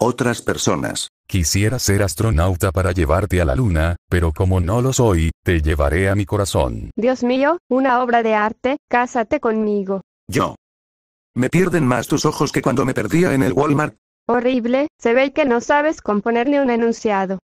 Otras personas. Quisiera ser astronauta para llevarte a la luna, pero como no lo soy, te llevaré a mi corazón. Dios mío, una obra de arte, cásate conmigo. Yo. Me pierden más tus ojos que cuando me perdía en el Walmart. Horrible, se ve que no sabes componer ni un enunciado.